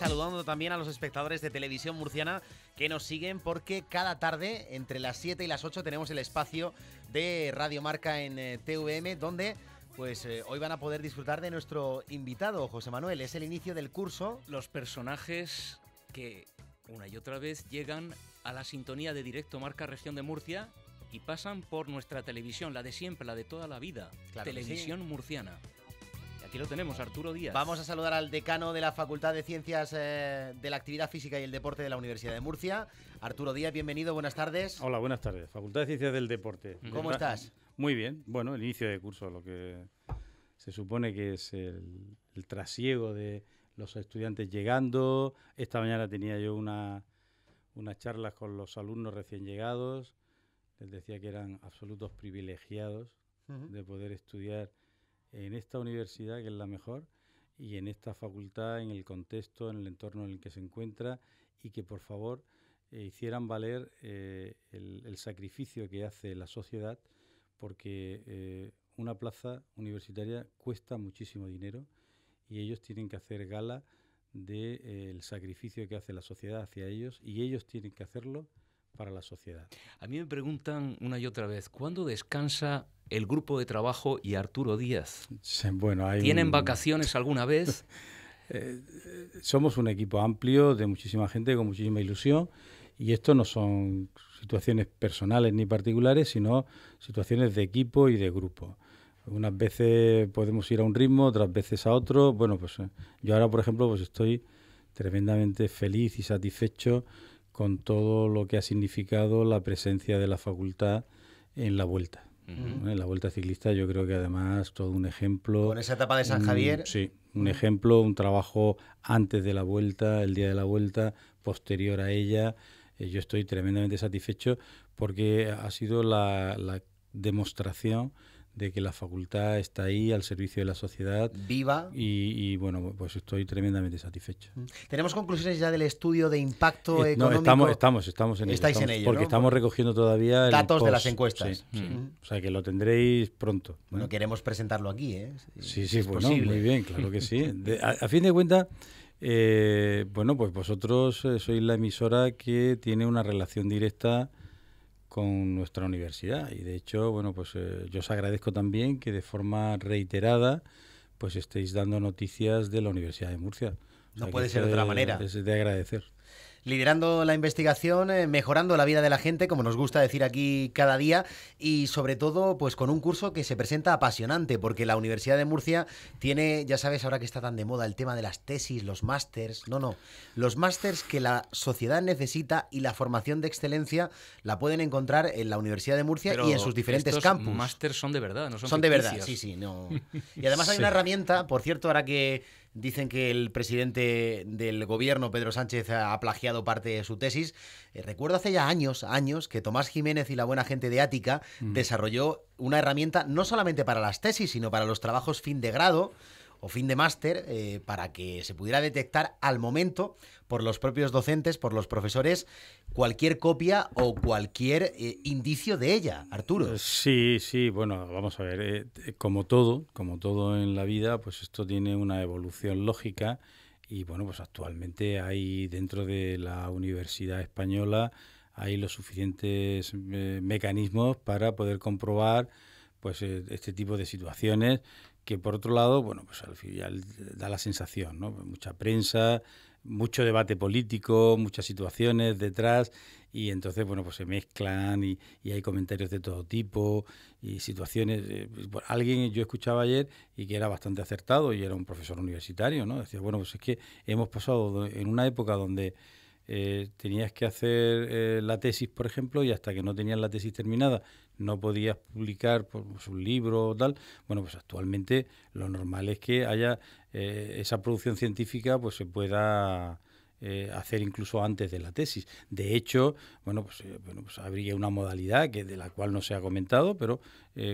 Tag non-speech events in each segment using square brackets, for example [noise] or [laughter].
saludando también a los espectadores de Televisión Murciana que nos siguen porque cada tarde, entre las 7 y las 8, tenemos el espacio de Radio Marca en eh, TVM donde pues eh, hoy van a poder disfrutar de nuestro invitado, José Manuel. Es el inicio del curso. Los personajes que una y otra vez llegan a la sintonía de Directo Marca Región de Murcia y pasan por nuestra televisión, la de siempre, la de toda la vida, televisión murciana. Aquí lo tenemos, Arturo Díaz. Vamos a saludar al decano de la Facultad de Ciencias eh, de la Actividad Física y el Deporte de la Universidad de Murcia. Arturo Díaz, bienvenido, buenas tardes. Hola, buenas tardes. Facultad de Ciencias del Deporte. ¿Cómo estás? Muy bien. Bueno, el inicio de curso, lo que se supone que es el, trasiego de los estudiantes llegando. Esta mañana tenía yo una, unas charlas con los alumnos recién llegados. Les decía que eran absolutos privilegiados de poder estudiar en esta universidad que es la mejor y en esta facultad, en el contexto, en el entorno en el que se encuentra y que por favor eh, hicieran valer eh, el, sacrificio que hace la sociedad porque eh, una plaza universitaria cuesta muchísimo dinero y ellos tienen que hacer gala del sacrificio que hace la sociedad hacia ellos y ellos tienen que hacerlo para la sociedad. A mí me preguntan una y otra vez, ¿cuándo descansa el grupo de trabajo y Arturo Díaz? ¿Tienen vacaciones alguna vez? [laughs] Eh, somos un equipo amplio, de muchísima gente, con muchísima ilusión, y esto no son situaciones personales ni particulares, sino situaciones de equipo y de grupo. Unas veces podemos ir a un ritmo, otras veces a otro. Bueno, pues eh, yo ahora, por ejemplo, pues estoy tremendamente feliz y satisfecho con todo lo que ha significado la presencia de la facultad en la vuelta. En la vuelta ciclista yo creo que además todo un ejemplo... Con esa etapa de San Javier. sí, un ejemplo, un trabajo antes de la vuelta, el día de la vuelta, posterior a ella. Eh, yo estoy tremendamente satisfecho porque ha sido la demostración de que la facultad está ahí al servicio de la sociedad. Viva. Y, bueno, pues estoy tremendamente satisfecho. Mm. ¿Tenemos conclusiones ya del estudio de impacto eh, económico? estamos, estamos, estamos en ello. Porque estamos recogiendo todavía... Datos de las encuestas. Sí. Mm. Mm. O sea, que lo tendréis pronto. Bueno, ¿no? queremos presentarlo aquí, ¿eh? sí, sí, bueno, posible. muy bien, claro que sí. [laughs] a, fin de cuentas, eh, bueno, pues vosotros eh, sois la emisora que tiene una relación directa con nuestra universidad. Y de hecho, bueno, pues eh, yo os agradezco también que de forma reiterada pues estéis dando noticias de la Universidad de Murcia. No puede ser de otra manera. Es de agradecer liderando la investigación, eh, mejorando la vida de la gente, como nos gusta decir aquí cada día, y sobre todo, pues con un curso que se presenta apasionante, porque la Universidad de Murcia tiene, ya sabes, ahora que está tan de moda el tema de las tesis, los másters, no, no, los másters que la sociedad necesita y la formación de excelencia la pueden encontrar en la Universidad de Murcia y en sus diferentes campos. los Másters son de verdad, no son Son de verdad, sí, sí, no. [laughs] Y además hay una herramienta, por cierto, ahora que Dicen que el presidente del gobierno, Pedro Sánchez, ha plagiado parte de su tesis. Eh, recuerdo hace ya años, años, que Tomás Jiménez y la buena gente de Ática mm. desarrolló una herramienta no solamente para las tesis, sino para los trabajos fin de grado o fin de máster, eh, para que se pudiera detectar al momento por los propios docentes, por los profesores, cualquier copia o cualquier eh, indicio de ella, Arturo. Eh, sí, sí, bueno, vamos a ver, eh, como todo, como todo en la vida, pues esto tiene una evolución lógica y bueno, pues actualmente hay dentro de la Universidad Española hay los suficientes mecanismos para poder comprobar pues este tipo de situaciones que por otro lado, bueno, pues al final da la sensación, ¿no? Mucha prensa, mucho debate político, muchas situaciones detrás y entonces, bueno, pues se mezclan y, hay comentarios de todo tipo y situaciones. Eh, pues, alguien yo escuchaba ayer y que era bastante acertado y era un profesor universitario, ¿no? Decía, bueno, pues es que hemos pasado en una época donde... Eh, tenías que hacer eh, la tesis, por ejemplo, y hasta que no tenías la tesis terminada, no podías publicar pues, un libro o tal, bueno, pues actualmente lo normal es que haya eh, esa producción científica pues se pueda eh, hacer incluso antes de la tesis. De hecho, bueno, pues, eh, bueno, pues habría una modalidad que, de la cual no se ha comentado, pero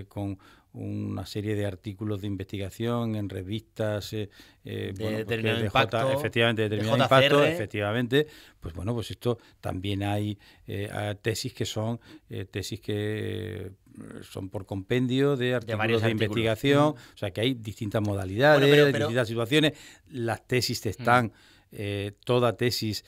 con una serie de artículos de investigación en revistas eh, eh de bueno, pues impacto, efectivamente determinado impacto, efectivamente, pues bueno, pues esto también hay eh, tesis que son eh, tesis que son por compendio de artículos de, investigación, o sea que hay distintas modalidades, distintas situaciones, las tesis están toda tesis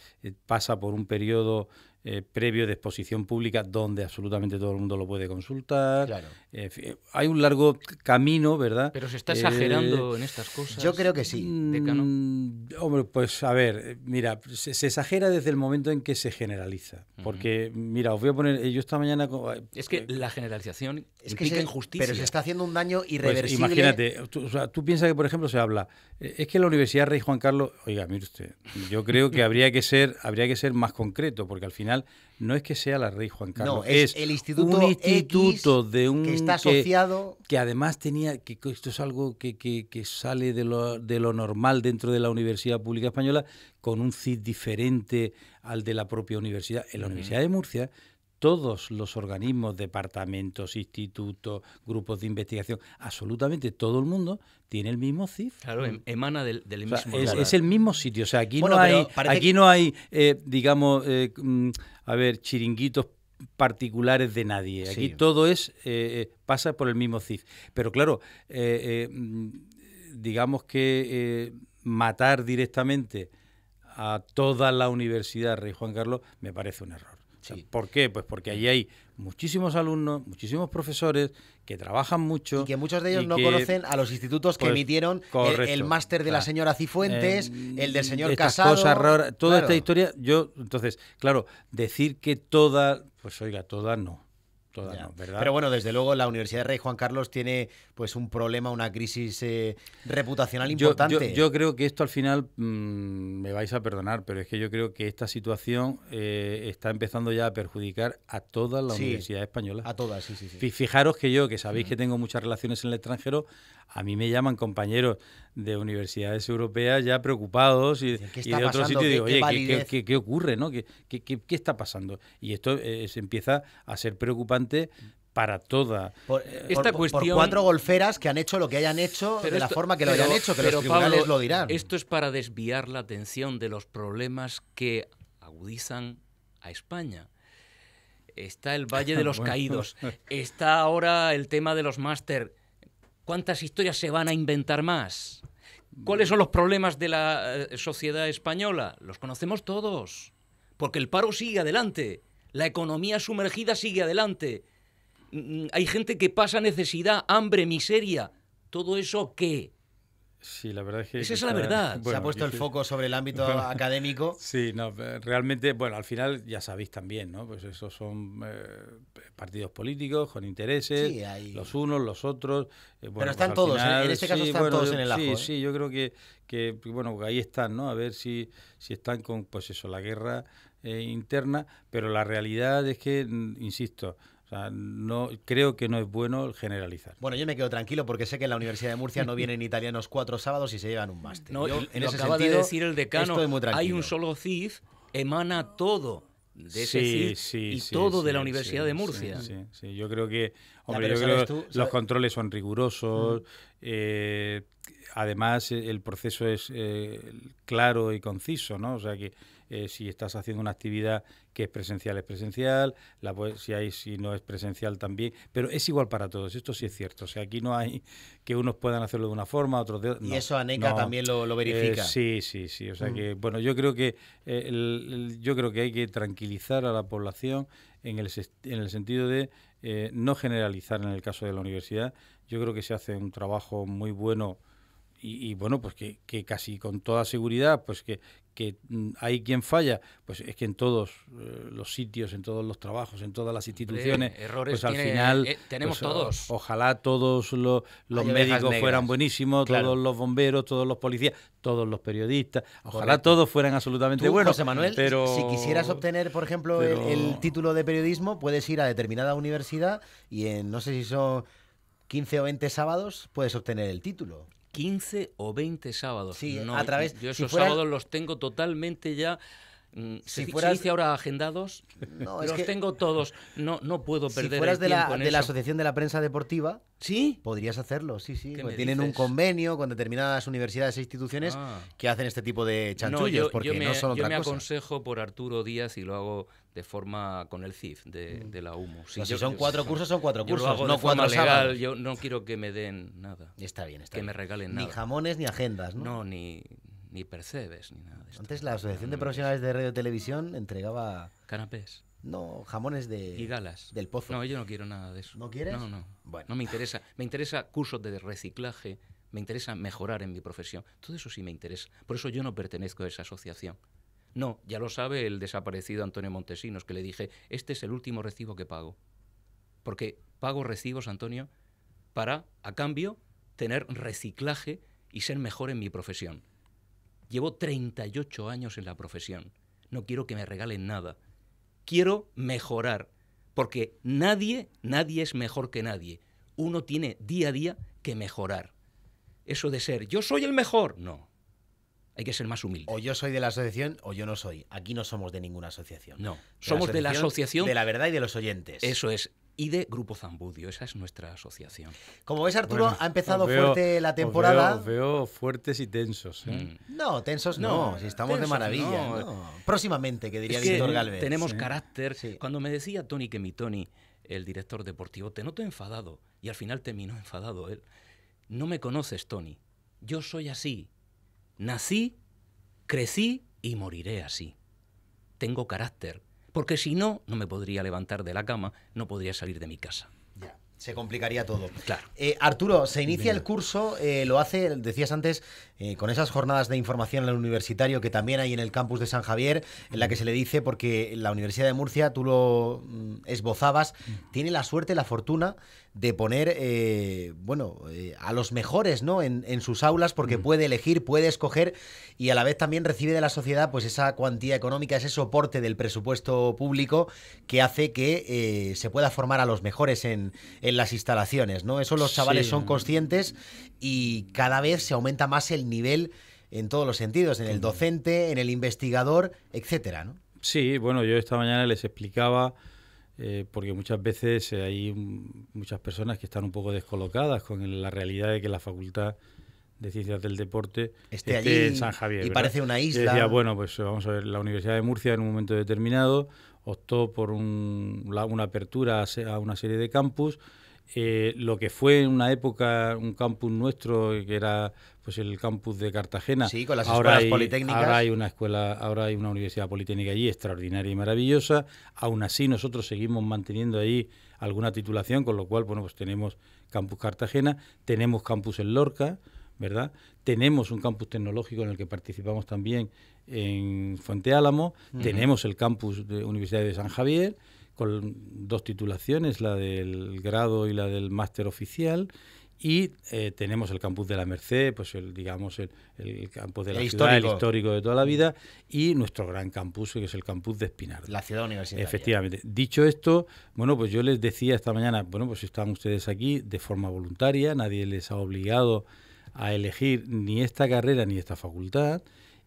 pasa por un periodo eh, previo de exposición pública donde absolutamente todo el mundo lo puede consultar. Eh, hay un largo camino, ¿verdad? Pero se está exagerando eh, en estas cosas. Yo creo que sí. Mm, mm, hombre, pues a ver, mira, se, exagera desde el momento en que se generaliza. Porque, mira, os voy a poner, yo esta mañana... Es que la generalización es implica injusticia. Pero se está haciendo un daño pues irreversible. imagínate, tú, tú piensas que, por ejemplo, se habla, es que la Universidad Rey Juan Carlos, oiga, mire usted, yo creo que habría que ser, habría que ser más concreto, porque al final no es que sea la Rey Juan Carlos, es, el instituto un instituto de un que está asociado que, además tenía que esto es algo que, sale de lo, de lo, normal dentro de la Universidad Pública Española con un CID diferente al de la propia universidad. En la Universidad de Murcia todos los organismos, departamentos, institutos, grupos de investigación, absolutamente todo el mundo tiene el mismo CIF. Claro, em, emana del, mismo. lugar. es, el mismo sitio. O sea, aquí no hay, aquí no hay digamos, eh, mm, a ver, chiringuitos particulares de nadie. Aquí todo es eh, eh, pasa por el mismo CIF. Pero claro, mm, digamos que matar directamente a toda la universidad, Rey Juan Carlos, me parece un error. ¿Por qué? Pues porque allí hay muchísimos alumnos, muchísimos profesores que trabajan mucho. Y que muchos de ellos no conocen a los institutos que pues, emitieron el, máster de la señora Cifuentes, eh, el del señor estas Casado. toda esta historia, yo, entonces, claro, decir que toda, pues oiga, toda no. ¿verdad? Pero bueno, desde luego la Universidad de Rey Juan Carlos tiene pues un problema, una crisis eh, reputacional importante. Yo, creo que esto al final mm, me vais a perdonar, pero es que yo creo que esta situación eh, está empezando ya a perjudicar a toda la universidad española. A todas, sí, sí, Fijaros que yo, que sabéis mm. que tengo muchas relaciones en el extranjero, a mí me llaman compañeros de universidades europeas ya preocupados y, de sitio sitios digo, oye, ¿qué, ocurre? ¿no? ¿Qué, está pasando? Y esto eh, empieza a ser preocupante para toda eh, por, esta cuestión. Por cuatro golferas que han hecho lo que hayan hecho de la forma que lo hayan hecho, pero los tribunales lo dirán. Esto es para desviar la atención de los problemas que agudizan a España. Está el Valle de [laughs] los Caídos, está ahora el tema de los máster, ¿Cuántas historias se van a inventar más? ¿Cuáles son los problemas de la eh, sociedad española? Los conocemos todos, porque el paro sigue adelante, la economía sumergida sigue adelante, mm, mm, hay gente que pasa necesidad, hambre, miseria, todo eso qué? Sí, la verdad es que... Esa es la verdad. Se ha puesto el foco sobre el ámbito académico. [laughs] Sí, no, eh, realmente, bueno, al final ya sabéis también, ¿no? Pues esos son eh, partidos políticos con intereses, los unos, los otros. Eh, bueno, Pero pues están todos, en este caso están todos en el ajo. Sí, sí, yo creo que, que, bueno, ahí están, ¿no? A ver si, si están con, pues eso, la guerra interna. Pero la realidad es que, mm, insisto, o sea, no, creo que no es bueno generalizar. Bueno, yo me quedo tranquilo porque sé que en la Universidad de Murcia no vienen [laughs] italianos cuatro sábados y se llevan un máster. en ese sentido, de decir el decano, hay un solo CIF, emana todo de ese CIF y todo de la Universidad de Murcia. Sí, yo creo que, hombre, los controles son rigurosos, eh, además el proceso es eh, claro y conciso, ¿no? O sea que eh, si estás haciendo una actividad que es presencial, es presencial, la, si, hay, si no es presencial también, pero es igual para todos, esto sí es cierto, o sea, aquí no hay que unos puedan hacerlo de una forma, otros de otra. y eso ANECA también lo, eh, verifica. sí, sí, sí, o sea mm. que, bueno, yo creo que, eh, yo creo que hay que tranquilizar a la población en el, en el sentido de no generalizar en el caso de la universidad, yo creo que se hace un trabajo muy bueno y, bueno, pues que, que, casi con toda seguridad, pues que, mm, hay quien falla, pues es que en todos eh, los sitios, en todos los trabajos, en todas las instituciones, pues al final eh, tenemos pues, todos. ojalá todos los, médicos fueran buenísimos, todos los bomberos, todos los policías, todos los periodistas, ojalá todos fueran absolutamente buenos. José Manuel, pero, si quisieras obtener, por ejemplo, el, el título de periodismo, puedes ir a determinada universidad y en, no sé si son 15 o 20 sábados, puedes obtener el título. 15 o 20 sábados. Sí, no, a través. Yo esos sábados los tengo totalmente ya Mm, si fueras... ahora agendados, [laughs] no, los tengo todos, no, no puedo perder. Si fueras de, la, de la Asociación de la Prensa Deportiva, ¿Sí? podrías hacerlo, sí, sí. tienen un convenio con determinadas universidades e instituciones ah. que hacen este tipo de chanchullos, yo, porque me, no Yo me aconsejo por Arturo Díaz y lo hago de forma con el CIF de, mm. la UMU. si son cuatro cursos, son cuatro cursos, no de legal, Yo no quiero que me den nada. Está bien, está Que me regalen nada. Ni jamones ni agendas, ¿no? No, ni, ni percebes, ni nada de esto. Antes la Asociación de Profesionales de Radio y Televisión entregaba... Canapés. No, jamones de... Y galas. Del pozo. No, yo no quiero nada de eso. ¿No quieres? No, no. No me interesa. Me interesa cursos de reciclaje, me interesa mejorar en mi profesión. Todo eso sí me interesa. Por eso yo no pertenezco a esa asociación. No, ya lo sabe el desaparecido Antonio Montesinos, que le dije, este es el último recibo que pago. Porque pago recibos, Antonio, para, a cambio, tener reciclaje y ser mejor en mi profesión. Llevo 38 años en la profesión. No quiero que me regalen nada. Quiero mejorar, porque nadie, nadie es mejor que nadie. Uno tiene día a día que mejorar. Eso de ser yo soy el mejor, no. Hay que ser más humilde. O yo soy de la asociación o yo no soy. Aquí no somos de ninguna asociación. No, somos de la asociación. De la verdad y de los oyentes. Eso es y de Grupo Zambudio. Esa es nuestra asociación. Como ves, Arturo, ha empezado fuerte la temporada. Los veo, fuertes y tensos. ¿eh? Mm. No, tensos no, si estamos de maravilla. Próximamente, que diría Víctor Galvez. Tenemos ¿eh? carácter. Cuando me decía Tony que mi Tony, el director deportivo, te noto enfadado, y al final terminó enfadado él. No me conoces, Tony. Yo soy así. Nací, crecí y moriré así. Tengo carácter, porque si no, no me podría levantar de la cama, no podría salir de mi casa. Ya. Se complicaría todo. Claro. Eh, Arturo, se inicia el curso, eh, lo hace, decías antes, eh, con esas jornadas de información en el universitario que también hay en el campus de San Javier, en la que se le dice, porque la Universidad de Murcia, tú lo mm, esbozabas, mm. tiene la suerte, la fortuna de poner, eh, bueno, eh, a los mejores, ¿no? En, en sus aulas, porque mm. puede elegir, puede escoger y a la vez también recibe de la sociedad, pues, esa cuantía económica, ese soporte del presupuesto público que hace que eh, se pueda formar a los mejores en, en las instalaciones, ¿no? Eso los chavales son conscientes y cada vez se aumenta más el nivel en todos los sentidos, en el docente, en el investigador, etcétera, ¿no? Sí, bueno, yo esta mañana les explicaba eh, porque muchas veces eh, hay muchas personas que están un poco descolocadas con la realidad de que la facultad de Ciencias del Deporte esté, allí en San Javier. Y parece una isla. bueno, pues vamos a ver, la Universidad de Murcia en un momento determinado optó por un, una apertura a una serie de campus eh, lo que fue en una época un campus nuestro que era pues el campus de Cartagena. Sí, con las ahora escuelas hay, politécnicas. Ahora hay una escuela, ahora hay una universidad politécnica allí extraordinaria y maravillosa. Aún así nosotros seguimos manteniendo ahí alguna titulación, con lo cual pues tenemos campus Cartagena, tenemos campus en Lorca, ¿verdad? Tenemos un campus tecnológico en el que participamos también en Fuente Álamo, tenemos el campus de Universidad de San Javier con dos titulaciones, la del grado y la del máster oficial, y eh, tenemos el campus de la Merced, pues el, digamos, el, campus de la historia histórico. el histórico de toda la mm. vida, y nuestro gran campus, que es el campus de Espinar. La ciudad universitaria. Efectivamente. Dicho esto, bueno, pues yo les decía esta mañana, bueno, pues están ustedes aquí de forma voluntaria, nadie les ha obligado a elegir ni esta carrera ni esta facultad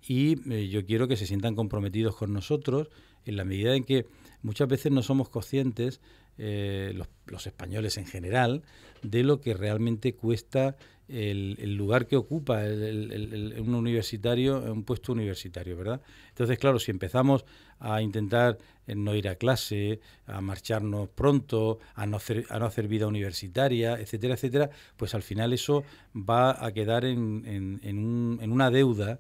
y eh, yo quiero que se sientan comprometidos con nosotros en la medida en que muchas veces no somos conscientes, eh, los, españoles en general, de lo que realmente cuesta el, lugar que ocupa el, un universitario, un puesto universitario, ¿verdad? Entonces, claro, si empezamos a intentar eh, no ir a clase, a marcharnos pronto, a no hacer, a no hacer vida universitaria, etcétera, etcétera, pues al final eso va a quedar en una deuda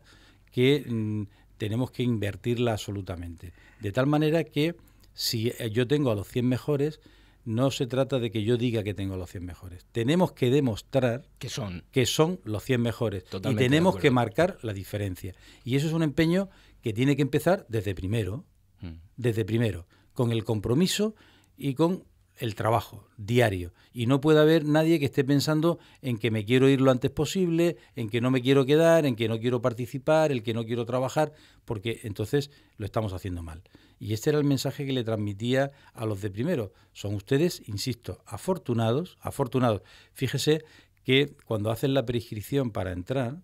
que mm, tenemos que invertirla absolutamente. De tal manera que si eh, yo tengo a los 100 mejores, no se trata de que yo diga que tengo a los 100 mejores. Tenemos que demostrar que son, que son los 100 mejores y tenemos que marcar la diferencia. Y eso es un empeño que tiene que empezar desde primero, mm. desde primero, con el compromiso y con el trabajo diario. Y no puede haber nadie que esté pensando en que me quiero ir lo antes posible, en que no me quiero quedar, en que no quiero participar, el que no quiero trabajar, porque entonces lo estamos haciendo mal. Y este era el mensaje que le transmitía a los de primero. Son ustedes, insisto, afortunados, afortunados. Fíjese que cuando hacen la prescripción para entrar,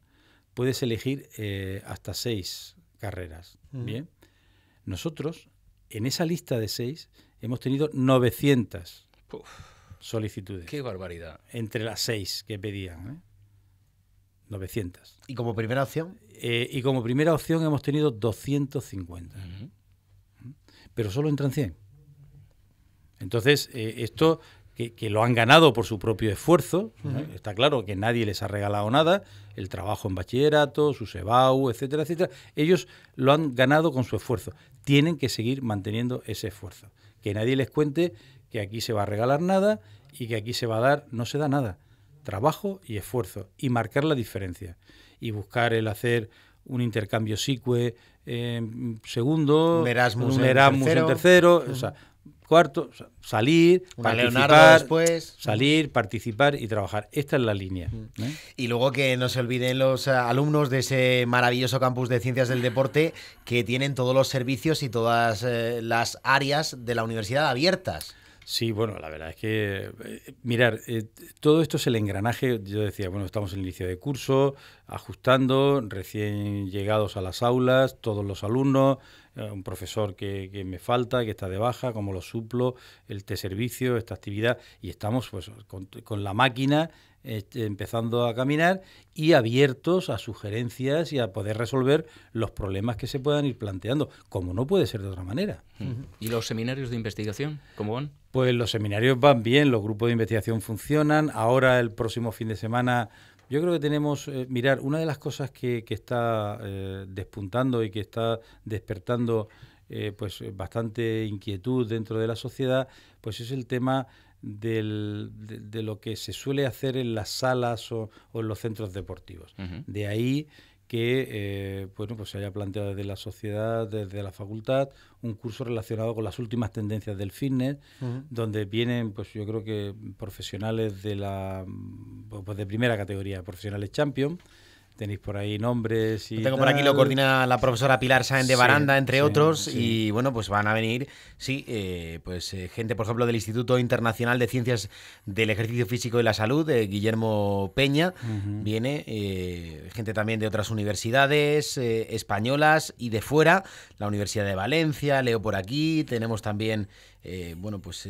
puedes elegir eh, hasta seis carreras. Mm. Bien. Nosotros, en esa lista de seis, hemos tenido 900 solicitudes. ¡Qué barbaridad! Entre las seis que pedían. 900. ¿eh? ¿Y como primera opción? Eh, y como primera opción hemos tenido 250. Pero solo entran 100. Entonces, eh, esto que, lo han ganado por su propio esfuerzo, está claro que nadie les ha regalado nada, el trabajo en bachillerato, su SEBAU, etcétera, etcétera, ellos lo han ganado con su esfuerzo. Tienen que seguir manteniendo ese esfuerzo que nadie les cuente que aquí se va a regalar nada y que aquí se va a dar, no se da nada. Trabajo y esfuerzo y marcar la diferencia y buscar el hacer un intercambio SICUE eh, segundo, un Erasmus, en tercero, cuarto, salir, participar, después. salir, participar y trabajar. Esta es la línea. Mm. ¿eh? Y luego que no se olviden los eh, alumnos de ese maravilloso campus de ciencias del deporte que tienen todos los servicios y todas eh, las áreas de la universidad abiertas. Sí, bueno, la verdad es que, mirar, todo esto es el engranaje, yo decía, bueno, estamos en el inicio de curso, ajustando, recién llegados a las aulas, todos los alumnos, un profesor que, me falta, que está de baja, como lo suplo, este servicio, esta actividad, y estamos pues con, la máquina este, empezando a caminar y abiertos a sugerencias y a poder resolver los problemas que se puedan ir planteando, como no puede ser de otra manera. ¿Y los seminarios de investigación, cómo van? Pues los seminarios van bien, los grupos de investigación funcionan, ahora el próximo fin de semana yo creo que tenemos, eh, mirar, una de las cosas que, está eh, despuntando y que está despertando eh, pues bastante inquietud dentro de la sociedad, pues es el tema del, de, lo que se suele hacer en las salas o, en los centros deportivos. De ahí que eh, bueno, pues se haya planteado desde la sociedad, desde la facultad, un curso relacionado con las últimas tendencias del fitness, donde vienen, pues yo creo que profesionales de la pues, de primera categoría, profesionales champions. Tenéis por ahí nombres y. tengo por aquí, lo coordina la profesora Pilar Sáenz de Baranda, entre otros. Y bueno, pues van a venir, sí, eh, pues eh, gente, por ejemplo, del Instituto Internacional de Ciencias del Ejercicio Físico y la Salud, Guillermo Peña. Viene eh, gente también de otras universidades españolas y de fuera. La Universidad de Valencia, leo por aquí. Tenemos también, bueno, pues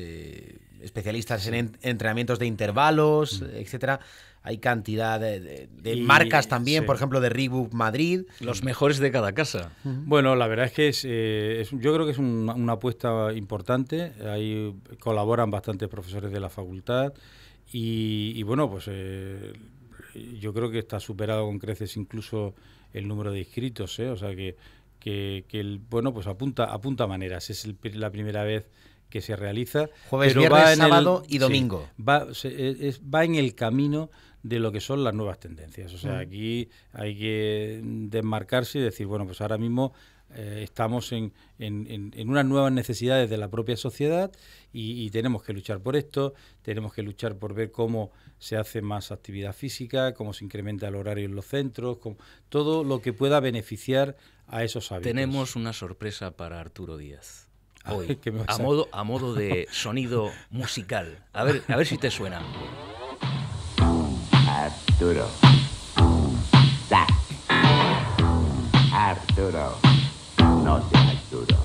especialistas en entrenamientos de intervalos, mm. etcétera hay cantidad de, marcas también, por ejemplo, de Reebok Madrid. Los mejores de cada casa. Bueno, la verdad es que es, eh, yo creo que es una, apuesta importante. Ahí colaboran bastantes profesores de la facultad y, bueno, pues eh, yo creo que está superado con creces incluso el número de inscritos, ¿eh? o sea que, que, el, bueno, pues apunta, apunta maneras. Es la primera vez que se realiza. Jueves, viernes, sábado y domingo. va, es, va en el camino de lo que son las nuevas tendencias. O sea, mm. aquí hay que desmarcarse y decir, bueno, pues ahora mismo eh, estamos en, en, unas nuevas necesidades de la propia sociedad y, tenemos que luchar por esto, tenemos que luchar por ver cómo se hace más actividad física, cómo se incrementa el horario en los centros, todo lo que pueda beneficiar a esos hábitos. Tenemos una sorpresa para Arturo Díaz. [laughs] Hoy, a, a modo, [laughs] a modo de sonido musical. A ver, a ver si te suena. Arturo. Arturo. No seas duro.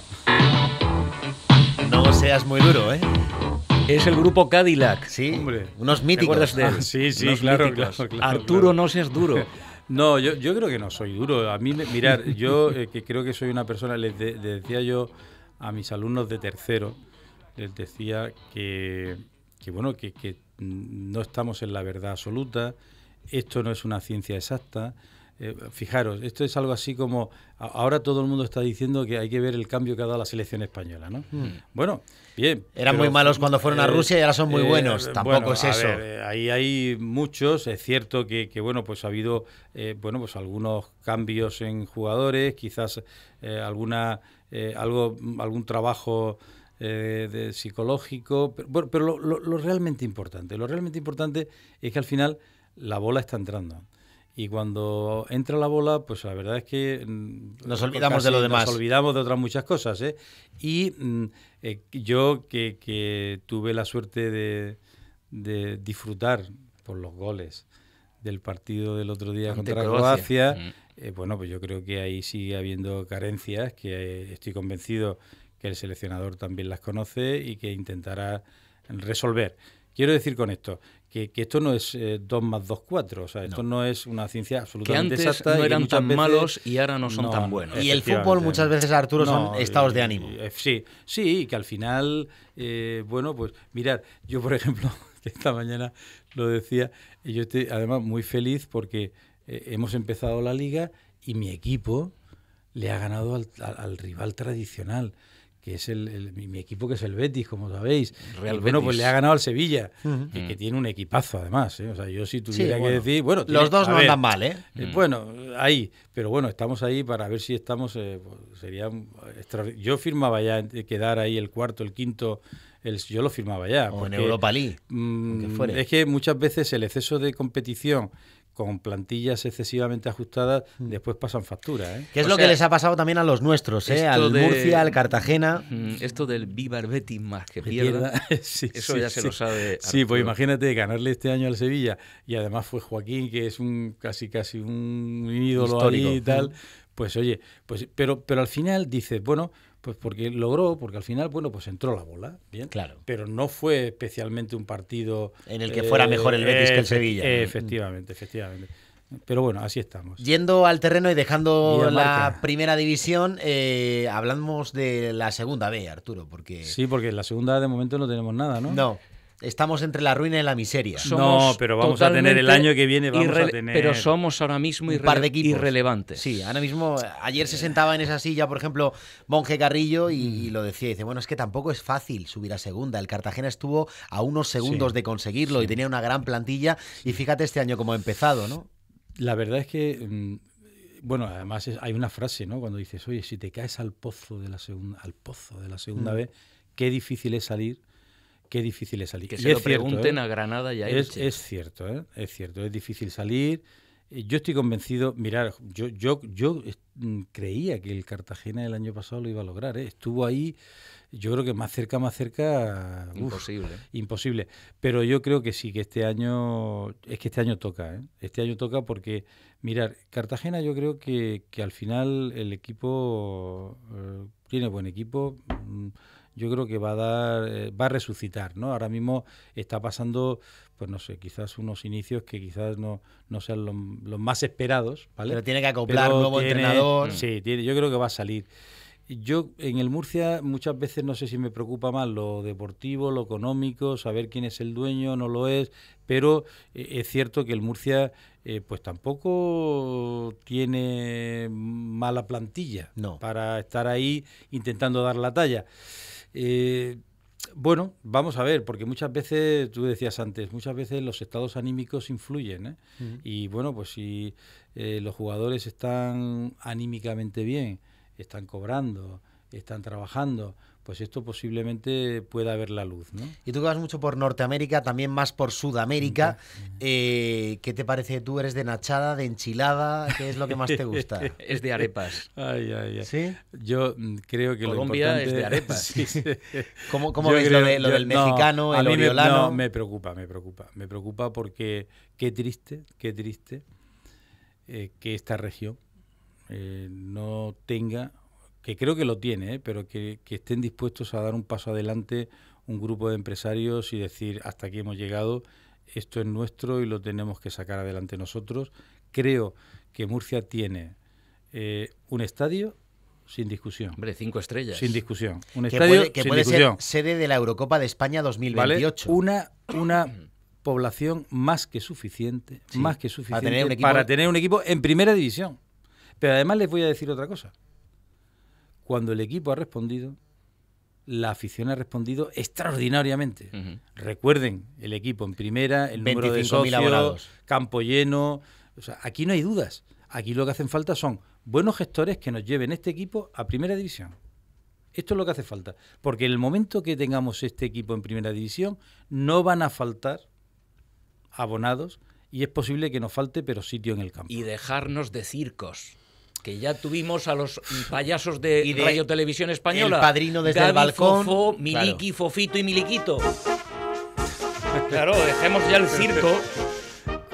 No seas muy duro, ¿eh? Es el grupo Cadillac, sí. Hombre. Unos míticos. de [laughs] sí, sí, claro, claro, Arturo, no seas duro. [laughs] No, yo, yo, creo que no soy duro. A mí, mirar, yo eh, que creo que soy una persona, les, decía yo a mis alumnos de tercero, les decía que, bueno, que, no estamos en la verdad absoluta, esto no es una ciencia exacta. Eh, fijaros, esto es algo así como ahora todo el mundo está diciendo que hay que ver el cambio que ha dado la selección española, ¿no? Hmm. Bueno, bien. Eran muy malos cuando fueron a eh, Rusia y ahora son muy eh, buenos. Tampoco es eso. ahí hay muchos. Es cierto que, bueno, pues ha habido bueno, pues algunos cambios en jugadores, quizás alguna algo algún trabajo. de psicológico, pero, lo, realmente importante, lo realmente importante es que al final la bola está entrando. Y cuando entra la bola, pues la verdad es que... Mm, nos olvidamos de lo demás. Nos olvidamos de otras muchas cosas. ¿eh? Y mm, eh, yo que, tuve la suerte de, disfrutar por los goles del partido del otro día contra Croacia, mm. eh, bueno, pues yo creo que ahí sigue habiendo carencias, que estoy convencido que el seleccionador también las conoce y que intentará resolver. Quiero decir con esto que, esto no es eh, dos 2 más 2, 4. O sea, esto no, es una ciencia absolutamente que antes No eran tan malos y ahora no son tan buenos. Y el fútbol muchas veces, Arturo, son estados de eh, ánimo. Eh, sí, sí, que al final, bueno, pues mirad, yo por [laughs] ejemplo, esta mañana lo decía, y yo estoy además muy feliz porque hemos empezado la liga y mi equipo le ha ganado al rival tradicional que es el, mi equipo que es el Betis, como sabéis. bueno, pues le ha ganado al Sevilla, que, tiene un equipazo además. ¿eh? O sea, yo si tuviera que decir, bueno, los dos no andan mal, ¿eh? eh mm. Bueno, ahí, pero bueno, estamos ahí para ver si estamos. Eh, pues, sería yo firmaba ya quedar ahí el cuarto, el quinto. yo lo firmaba ya. O en Europa League. Mm, es que muchas veces el exceso de competición con plantillas excesivamente ajustadas, mm. después pasan facturas. ¿eh? Que es lo que les ha pasado también a los nuestros, ¿eh? al Murcia, al Cartagena. Mm, esto del Vivar Betis más que, pierda, [laughs] eso ya se lo sabe. Sí, pues imagínate ganarle este año al Sevilla y además fue Joaquín, que es un casi casi un ídolo ahí y tal. Mm. Pues oye, pues, pero, pero al final dices, bueno, pues porque logró, porque al final, bueno, pues entró la bola, bien. Claro. Pero no fue especialmente un partido. En el que fuera mejor el Betis que el Sevilla. efectivamente, efectivamente. Pero bueno, así estamos. Yendo al terreno y dejando la primera división, eh, hablamos de la segunda B, Arturo, porque. Sí, porque en la segunda de momento no tenemos nada, ¿no? No estamos entre la ruina y la miseria. no, pero vamos a tener el año que viene, vamos a tener... Pero somos ahora mismo irrelevantes. Sí, ahora mismo, ayer se sentaba en esa silla, por ejemplo, Monje Carrillo y, lo decía, dice, bueno, es que tampoco es fácil subir a segunda. El Cartagena estuvo a unos segundos de conseguirlo y tenía una gran plantilla y fíjate este año como ha empezado, ¿no? La verdad es que... Mm, bueno, además hay una frase, ¿no? Cuando dices, oye, si te caes al pozo de la segunda, al pozo de la segunda mm. vez, qué difícil es salir qué difícil es salir. Que se lo pregunten ¿eh? a Granada y a es, es cierto, ¿eh? es cierto, es difícil salir. Eh, yo estoy convencido, mirar, yo, yo, yo mm, creía que el Cartagena el año pasado lo iba a lograr, estuvo ahí, yo creo que más cerca, más cerca, imposible, imposible. Pero yo creo que sí, que este año, es que este año toca, ¿eh? este año toca porque, mirar, Cartagena yo creo que, al final el equipo tiene buen equipo. Mm, yo creo que va a dar, eh, va a resucitar, ¿no? Ahora mismo está pasando, pues no sé, quizás unos inicios que quizás no, no sean los, más esperados, ¿vale? Pero tiene que acoplar nuevo entrenador. Sí, tiene, yo creo que va a salir. Yo en el Murcia muchas veces no sé si me preocupa más lo deportivo, lo económico, saber quién es el dueño, no lo es, pero eh, es cierto que el Murcia eh, pues tampoco tiene mala plantilla para estar ahí intentando dar la talla. Eh, bueno, vamos a ver, porque muchas veces, tú decías antes, muchas veces los estados anímicos influyen. ¿eh? Y bueno, pues si eh, los jugadores están anímicamente bien, están cobrando, están trabajando, pues esto posiblemente pueda haber la luz. ¿no? Y tú que vas mucho por Norteamérica, también más por Sudamérica, eh, ¿qué te parece? ¿Tú eres de nachada, de enchilada? ¿Qué es lo que más te gusta? [laughs] es de arepas. Ay, ay, ¿Sí? Yo mm, creo que lo importante... es de arepas. [laughs] ¿Cómo, ves lo, del mexicano, el oriolano? Me, no, me preocupa, me preocupa. Me preocupa porque qué triste, qué triste eh, que esta región eh, no tenga que creo que lo tiene, ¿eh? pero que, estén dispuestos a dar un paso adelante un grupo de empresarios y decir hasta aquí hemos llegado, esto es nuestro y lo tenemos que sacar adelante nosotros. Creo que Murcia tiene eh, un estadio sin discusión. Hombre, cinco estrellas. Sin discusión. Un que estadio puede, que puede ser sede de la Eurocopa de España 2028. Una, una [clears throat] población más que suficiente, más que suficiente para tener un equipo en primera división. Pero además les voy a decir otra cosa cuando el equipo ha respondido, la afición ha respondido extraordinariamente. Recuerden, el equipo en primera, el número de socios, campo lleno. O sea, aquí no hay dudas. Aquí lo que hacen falta son buenos gestores que nos lleven este equipo a primera división. Esto es lo que hace falta. Porque en el momento que tengamos este equipo en primera división, no van a faltar abonados y es posible que nos falte, pero sitio en el campo. Y dejarnos de circos que ya tuvimos a los payasos de, y Radio Televisión Española. El padrino desde el balcón. Miliki, Fofito y Miliquito. Claro, dejemos ya el circo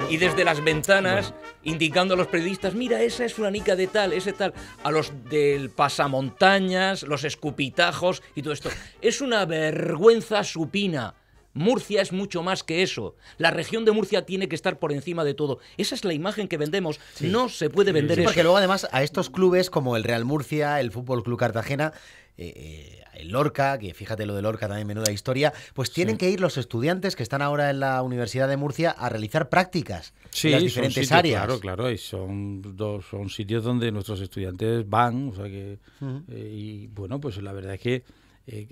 y desde las ventanas indicando a los periodistas, mira, esa es una nica de tal, ese tal, a los del pasamontañas, los escupitajos y todo esto. Es una vergüenza supina Murcia es mucho más que eso. La región de Murcia tiene que estar por encima de todo. Esa es la imagen que vendemos. No se puede vender eso. Porque luego además a estos clubes como el Real Murcia, el Fútbol Club Cartagena, eh, eh, el Lorca, que fíjate lo del Lorca también, menuda historia, pues tienen que ir los estudiantes que están ahora en la Universidad de Murcia a realizar prácticas en las diferentes áreas. Claro, claro, y son, dos, son sitios donde nuestros estudiantes van, eh, y bueno, pues la verdad es que,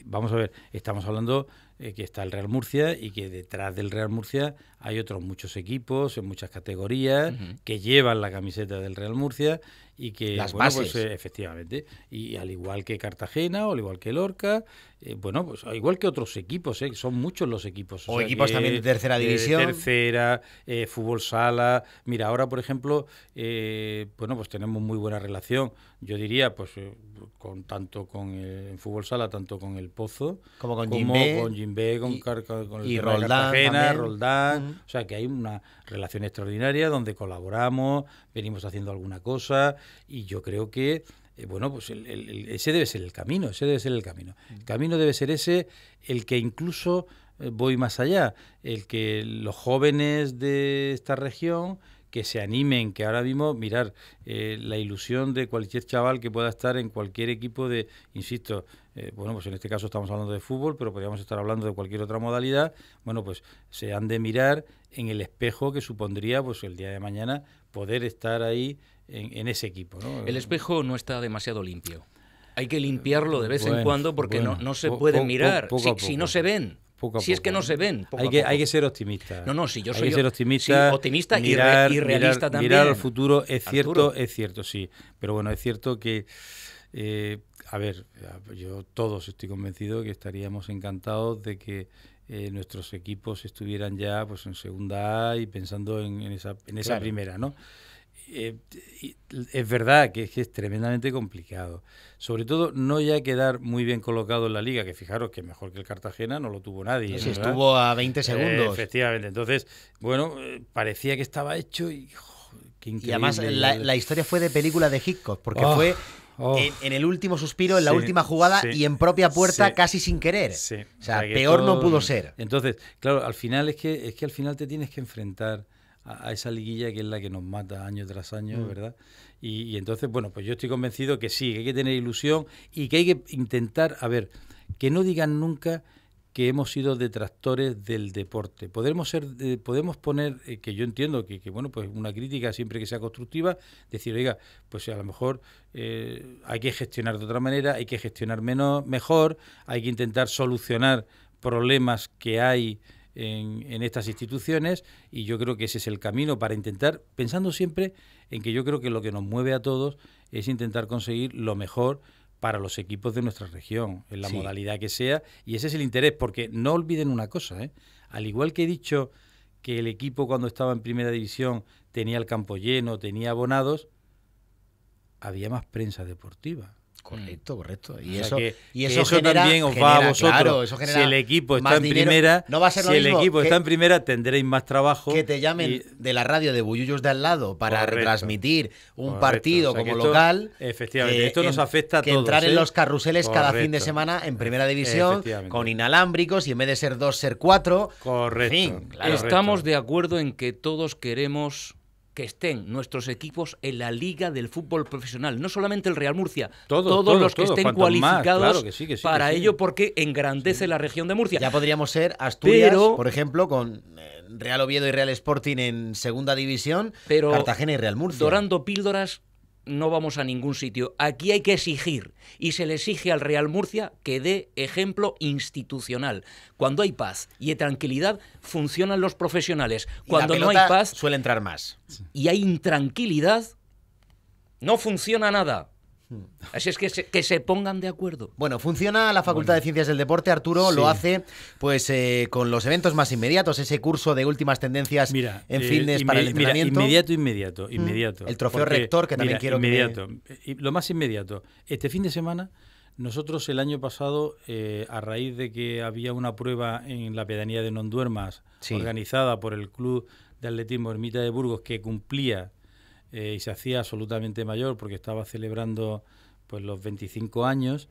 vamos a ver, estamos hablando eh, que está el Real Murcia y que detrás del Real Murcia hay otros muchos equipos en muchas categorías que llevan la camiseta del Real Murcia y que Las pues, bases. efectivamente y al igual que Cartagena o al igual que Lorca eh, bueno pues al igual que otros equipos eh, son muchos los equipos o, equipos también de tercera división tercera eh, fútbol sala mira ahora por ejemplo bueno pues tenemos muy buena relación yo diría pues con tanto con el en fútbol sala tanto con el Pozo como con como con con, y, el Roldán, o sea que hay una relación extraordinaria donde colaboramos venimos haciendo alguna cosa y yo creo que, eh, bueno, pues ese debe ser el camino, ese debe ser el camino. El mm. camino debe ser ese, el que incluso eh, voy más allá, el que los jóvenes de esta región que se animen, que ahora mismo, mirar, eh, la ilusión de cualquier chaval que pueda estar en cualquier equipo de, insisto, bueno, pues en este caso estamos hablando de fútbol, pero podríamos estar hablando de cualquier otra modalidad, bueno, pues se han de mirar en el espejo que supondría, pues el día de mañana, poder estar ahí en, ese equipo. ¿no? El espejo no está demasiado limpio. Hay que limpiarlo de vez en cuando porque no, no, se puede mirar si, no se ven. si es que no se ven. hay, que, hay que ser optimista. No, no, si yo ser optimista, y, realista también. Mirar al futuro, es cierto, es cierto, sí. Pero bueno, es cierto que, eh, a ver, pues yo todos estoy convencido que estaríamos encantados de que eh, nuestros equipos estuvieran ya pues en segunda A y pensando en, esa, en esa primera, ¿no? Eh, es verdad que es, tremendamente complicado. Sobre todo, no ya quedar muy bien colocado en la liga, que fijaros que mejor que el Cartagena no lo tuvo nadie. estuvo a 20 eh, segundos. efectivamente. Entonces, bueno, eh, parecía que estaba hecho y. además, la, historia fue de película de Hitchcock, porque oh, fue oh. en, el último suspiro, en la última jugada y en propia puerta casi sin querer. O sea, peor no pudo ser. Entonces, claro, al final es que, es que al final te tienes que enfrentar a, esa liguilla que es la que nos mata año tras año, mm. ¿verdad? Y, entonces, bueno, pues yo estoy convencido que sí, que hay que tener ilusión y que hay que intentar, a ver, que no digan nunca que hemos sido detractores del deporte. Podemos ser, eh, podemos poner, eh, que yo entiendo que, bueno, pues una crítica siempre que sea constructiva, decir, oiga, pues a lo mejor eh, hay que gestionar de otra manera, hay que gestionar menos, mejor, hay que intentar solucionar problemas que hay en, estas instituciones y yo creo que ese es el camino para intentar, pensando siempre en que yo creo que lo que nos mueve a todos es intentar conseguir lo mejor para los equipos de nuestra región, en la modalidad que sea, y ese es el interés, porque no olviden una cosa, ¿eh? al igual que he dicho que el equipo cuando estaba en primera división tenía el campo lleno, tenía abonados, había más prensa deportiva. Correcto, mm. correcto. Y eso, y eso, también os va a vosotros. si el equipo está en primera, no va si el equipo está en primera tendréis más trabajo. Que te llamen de la radio de Bullullos de al lado para transmitir un partido como local. Efectivamente, eh, esto nos afecta a todos. entrar en ¿eh? los carruseles cada fin de semana en primera división con inalámbricos y en vez de ser dos, ser cuatro. Correcto. Estamos de acuerdo en que todos queremos que estén nuestros equipos en la liga del fútbol profesional, no solamente el Real Murcia, todos, los que estén cualificados para ello porque engrandece la región de Murcia. Ya podríamos ser Asturias, por ejemplo, con eh, Real Oviedo y Real Sporting en segunda división, pero Cartagena y Real Murcia. Dorando píldoras no vamos a ningún sitio. Aquí hay que exigir y se le exige al Real Murcia que dé ejemplo institucional. Cuando hay paz y tranquilidad, funcionan los profesionales. Cuando no hay paz... Suele entrar más. Y hay intranquilidad, no funciona nada. [laughs] Así es que se, que se pongan de acuerdo. Bueno, funciona la Facultad de Ciencias del Deporte, Arturo, lo hace pues eh, con los eventos más inmediatos, ese curso de últimas tendencias mira, en eh, fitness para el entrenamiento. inmediato, inmediato, mm. inmediato. El trofeo rector, que también quiero inmediato, Lo más inmediato. Este fin de semana, nosotros el año pasado, eh, a raíz de que había una prueba en la pedanía de Nonduermas, duermas organizada por el Club de Atletismo Ermita de Burgos, que cumplía eh, y se hacía absolutamente mayor porque estaba celebrando pues los 25 años.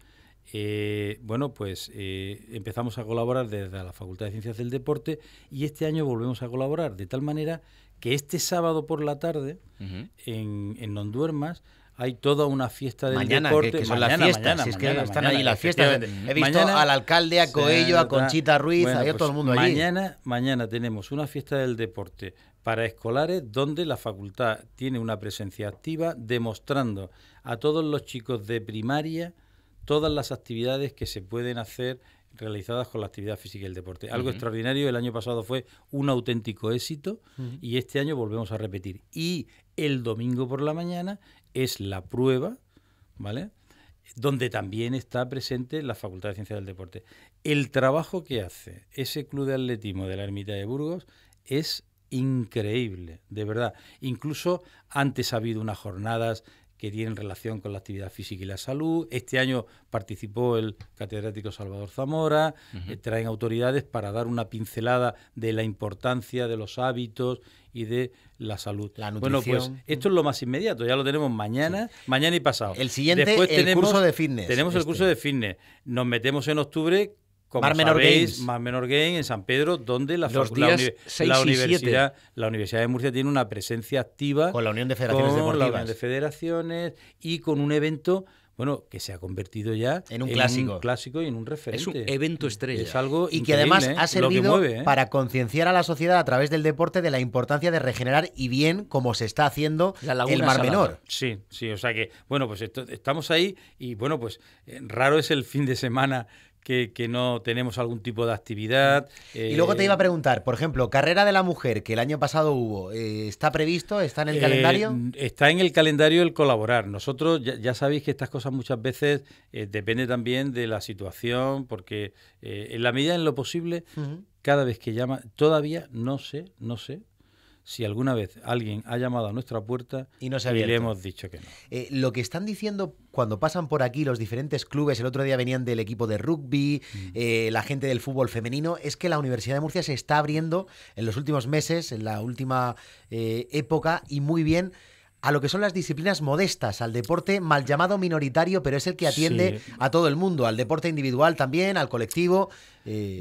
Eh, bueno, pues eh, empezamos a colaborar desde la Facultad de Ciencias del Deporte y este año volvemos a colaborar de tal manera que este sábado por la tarde en, en Nonduermas hay toda una fiesta del deporte. Que, mañana, las fiestas, mañana, están las fiestas. He visto al alcalde, a Coello, a Conchita Ruiz, a pues todo el mundo allí. Mañana, mañana tenemos una fiesta del deporte para escolares donde la facultad tiene una presencia activa demostrando a todos los chicos de primaria todas las actividades que se pueden hacer realizadas con la actividad física y el deporte. Algo extraordinario, el año pasado fue un auténtico éxito y este año volvemos a repetir. Y el domingo por la mañana es la prueba, ¿vale? Donde también está presente la Facultad de Ciencias del Deporte. El trabajo que hace ese club de atletismo de la Ermita de Burgos es increíble, de verdad. Incluso antes ha habido unas jornadas que tienen relación con la actividad física y la salud. Este año participó el catedrático Salvador Zamora, eh, traen autoridades para dar una pincelada de la importancia de los hábitos y de la salud. Bueno, pues esto es lo más inmediato, ya lo tenemos mañana, mañana y pasado. El siguiente, Después el curso de fitness. Tenemos el curso este. de fitness. Nos metemos en octubre Mar Menor sabéis, Games. Mar Menor Games en San Pedro, donde la, la, universidad, la Universidad de Murcia tiene una presencia activa con la Unión de Federaciones con La Unión de Federaciones y con un evento bueno, que se ha convertido ya en un, clásico. y en un referente. Es un evento estrella. Es algo y que además ha ¿eh? servido ¿eh? para concienciar a la sociedad a través del deporte de la importancia de regenerar y bien como se está haciendo el Mar Menor. Sí, sí, o sea que, bueno, pues estamos ahí y bueno, pues eh, raro es el fin de semana que, no tenemos algún tipo de actividad. y luego te eh, iba a preguntar, por ejemplo, carrera de la mujer que el año pasado hubo, eh, ¿está previsto? ¿Está en el eh, calendario? Está en el calendario el colaborar. Nosotros ya, sabéis que estas cosas muchas veces depende también de la situación, porque en la medida en lo posible, cada vez que llama, todavía no sé, no sé si alguna vez alguien ha llamado a nuestra puerta y, no se hemos dicho que no. Eh, lo que están diciendo cuando pasan por aquí los diferentes clubes, el otro día venían del equipo de rugby, mm. eh, la gente del fútbol femenino, es que la Universidad de Murcia se está abriendo en los últimos meses, en la última eh, época y muy bien a lo que son las disciplinas modestas, al deporte mal llamado minoritario, pero es el que atiende a todo el mundo, al deporte individual también, al colectivo.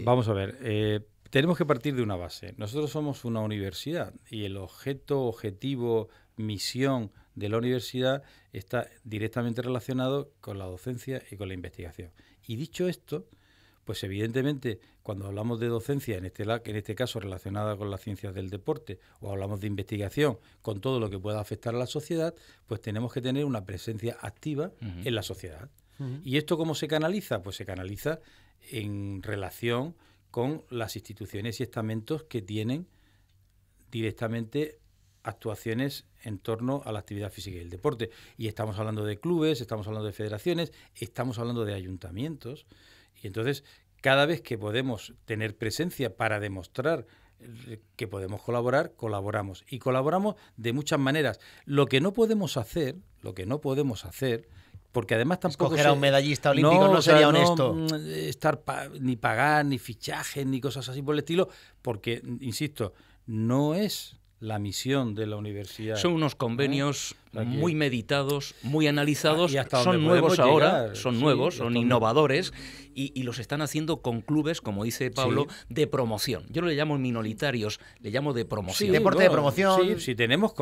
Vamos a ver tenemos que partir de una base. Nosotros somos una universidad y el objeto, objetivo, misión de la universidad está directamente relacionado con la docencia y con la investigación. Y dicho esto, pues evidentemente cuando hablamos de docencia, en este, este caso relacionada con las ciencias del deporte, o hablamos de investigación con todo lo que pueda afectar a la sociedad, pues tenemos que tener una presencia activa en la sociedad. ¿Y esto cómo se canaliza? Pues se canaliza en relación con las instituciones y estamentos que tienen directamente actuaciones en torno a la actividad física y el deporte. Y estamos hablando de clubes, estamos hablando de federaciones, estamos hablando de ayuntamientos. Y entonces, cada vez que podemos tener presencia para demostrar eh, que podemos colaborar, colaboramos. Y colaboramos de muchas maneras. Lo que no podemos hacer, lo que no podemos hacer porque además tampoco... Escoger a un medallista olímpico no, sería honesto. Mm, estar ni pagar, ni fichajes, ni cosas así por el estilo, porque, insisto, no es la misión de la universidad. Son unos convenios ¿Eh? muy meditados, muy analizados, son nuevos ahora, son nuevos, son innovadores y, los están haciendo con clubes, como dice Pablo, de promoción. Yo no le llamo minoritarios, le llamo de promoción. Sí, deporte de promoción. Sí, tenemos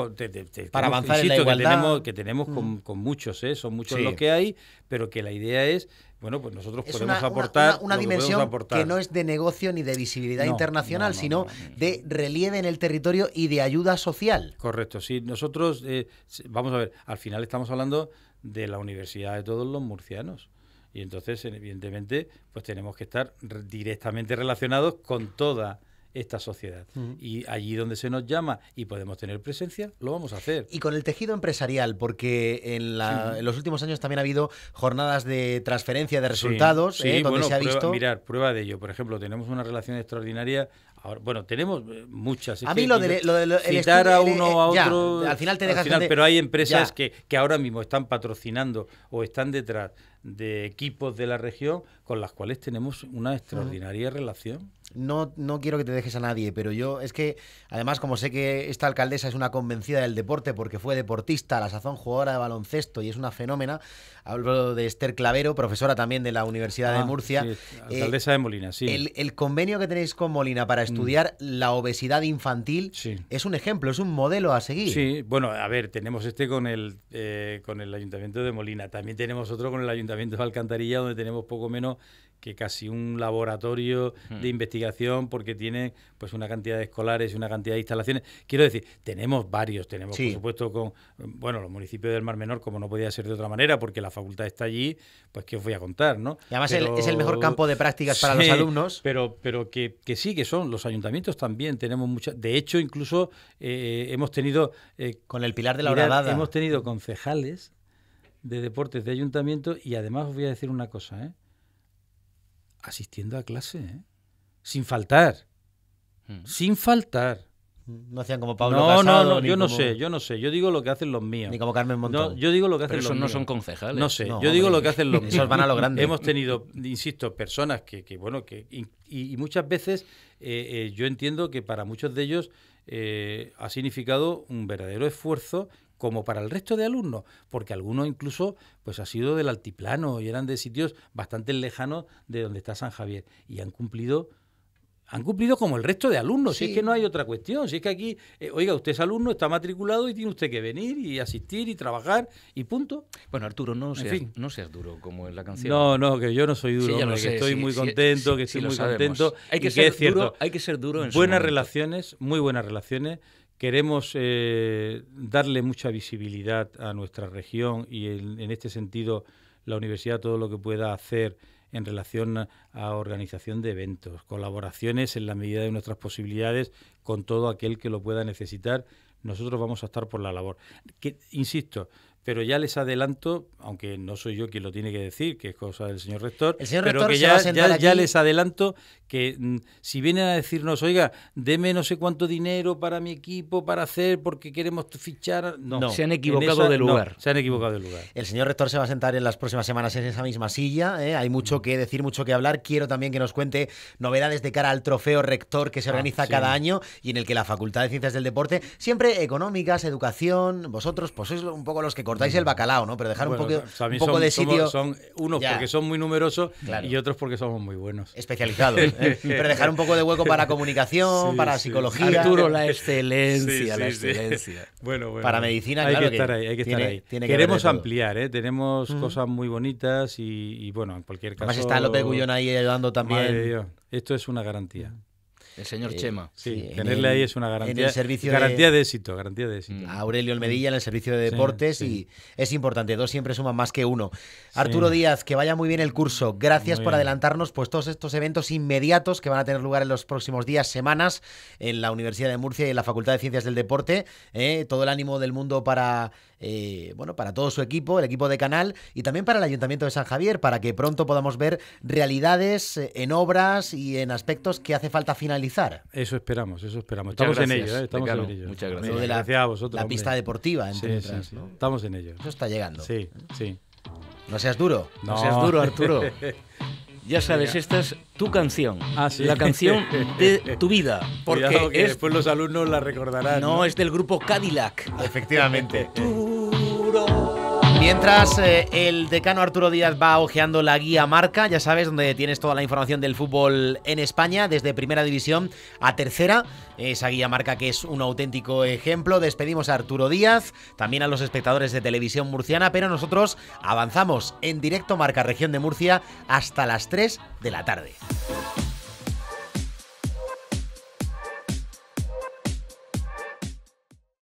para avanzar en la Que tenemos, con, mm. muchos, ¿eh? son muchos los que hay, pero que la idea es bueno, pues nosotros podemos aportar. Una, dimensión que, no es de negocio ni de visibilidad internacional, sino de relieve en el territorio y de ayuda social. Correcto, sí. Nosotros eh, vamos vamos a ver, al final estamos hablando de la universidad de todos los murcianos. Y entonces, evidentemente, pues tenemos que estar directamente relacionados con toda esta sociedad. Mm. Y allí donde se nos llama y podemos tener presencia, lo vamos a hacer. Y con el tejido empresarial, porque en, la, en los últimos años también ha habido jornadas de transferencia de resultados, ¿eh? donde se ha visto... Mirar, prueba de ello. Por ejemplo, tenemos una relación extraordinaria Ahora, bueno, tenemos eh, muchas. A mí lo de, lo de a uno eh, a otro. al final te dejas. pero hay empresas que, que ahora mismo están patrocinando o están detrás de equipos de la región con las cuales tenemos una extraordinaria relación no, quiero que te dejes a nadie, pero yo es que, además, como sé que esta alcaldesa es una convencida del deporte porque fue deportista, a la sazón jugadora de baloncesto y es una fenómena, hablo de Esther Clavero, profesora también de la Universidad de ah, Murcia. Eh, alcaldesa de Molina, sí. El, convenio que tenéis con Molina para mm. estudiar la obesidad infantil es un ejemplo, es un modelo a seguir. Sí, bueno, a ver, tenemos este con el, eh, con el Ayuntamiento de Molina, también tenemos otro con el Ayuntamiento de Alcantarilla, donde tenemos poco menos que casi un laboratorio de hmm. investigación porque tiene pues una cantidad de escolares y una cantidad de instalaciones. Quiero decir, tenemos varios, tenemos por supuesto con bueno, los municipios del Mar Menor como no podía ser de otra manera porque la facultad está allí, pues que os voy a contar, ¿no? Y además es el mejor campo de prácticas para los [laughs] alumnos. Pero pero que, sí que son los ayuntamientos también tenemos muchas, de hecho incluso eh, eh, hemos tenido eh, con el pilar de la horadada hemos tenido concejales de deportes de ayuntamiento y además os voy a decir una cosa, ¿eh? asistiendo a clase, ¿eh? sin faltar, hmm. sin faltar. No hacían como Pablo no, No, no, yo no sé, yo no sé. Yo digo lo que hacen los míos. Ni como Carmen Montón. yo digo lo que hacen los no son concejales. No sé, yo digo lo que hacen los míos. Esos van a lo grande. Hemos tenido, insisto, personas que, que bueno, que y, muchas veces eh, eh, yo entiendo que para muchos de ellos ha significado un verdadero esfuerzo como para el resto de alumnos, porque algunos incluso pues ha sido del altiplano y eran de sitios bastante lejanos de donde está San Javier y han cumplido han cumplido como el resto de alumnos, si es que no hay otra cuestión, si es que aquí, eh, oiga, usted es alumno, está matriculado y tiene usted que venir y asistir y trabajar y punto. Bueno, Arturo, no, seas, no duro como en la canción. No, no, que yo no soy duro, estoy muy contento, que estoy muy contento. Hay que, ser duro, hay que ser duro en Buenas relaciones, muy buenas relaciones, Queremos eh, darle mucha visibilidad a nuestra región y en, este sentido la universidad todo lo que pueda hacer en relación a organización de eventos, colaboraciones en la medida de nuestras posibilidades con todo aquel que lo pueda necesitar. Nosotros vamos a estar por la labor. Que, insisto, pero ya les adelanto, aunque no soy yo quien lo tiene que decir, que es cosa del señor rector, pero que ya, ya, les adelanto que mm, si vienen a decirnos, oiga, deme no sé cuánto dinero para mi equipo, para hacer, porque queremos fichar, no. no se han equivocado de lugar. se han equivocado de lugar. El señor rector se va a sentar en las próximas semanas en esa misma silla, ¿eh? hay mucho mm. que decir, mucho que hablar. Quiero también que nos cuente novedades de cara al trofeo rector que se ah, organiza cada año y en el que la Facultad de Ciencias del Deporte, siempre económicas, educación, vosotros, pues sois un poco los que cortáis el bacalao, ¿no? Pero dejar un poco, de sitio. son unos porque son muy numerosos y otros porque somos muy buenos. Especializados. ¿eh? [laughs] Pero dejar un poco de hueco para comunicación, para psicología. Arturo, la excelencia, la excelencia. [laughs] Bueno, Para medicina, claro que hay que estar ahí. Queremos ampliar, ¿eh? Tenemos cosas muy bonitas y, bueno, en cualquier caso. Además está López Gullón ahí ayudando también. Dios. Esto es una garantía. El señor eh, Chema. Sí, tenerle ahí es una garantía, garantía de, éxito, garantía de éxito. Mm. A Aurelio Elmedilla en el servicio de deportes y es importante, dos siempre suman más que uno. Arturo Díaz, que vaya muy bien el curso. Gracias por adelantarnos pues todos estos eventos inmediatos que van a tener lugar en los próximos días, semanas en la Universidad de Murcia y en la Facultad de Ciencias del Deporte. Eh, todo el ánimo del mundo para eh, bueno, para todo su equipo, el equipo de Canal y también para el Ayuntamiento de San Javier, para que pronto podamos ver realidades eh, en obras y en aspectos que hace falta finalizar. Eso esperamos, eso esperamos. estamos en ello, ¿eh? estamos en ello. Muchas gracias. la, a vosotros, la pista deportiva, entre Estamos en ello. Eso está llegando. Sí, sí. No seas duro, no seas duro, Arturo. [laughs] ya sabes, esta es tu canción. Ah, La canción de [laughs] tu vida. Porque después los alumnos la recordarán. No, es del grupo Cadillac. Efectivamente. Mientras eh, el decano Arturo Díaz va hojeando la guía marca, ya sabes, donde tienes toda la información del fútbol en España, desde primera división a tercera, esa guía marca que es un auténtico ejemplo. Despedimos a Arturo Díaz, también a los espectadores de televisión murciana, pero nosotros avanzamos en directo Marca Región de Murcia hasta las 3 de la tarde.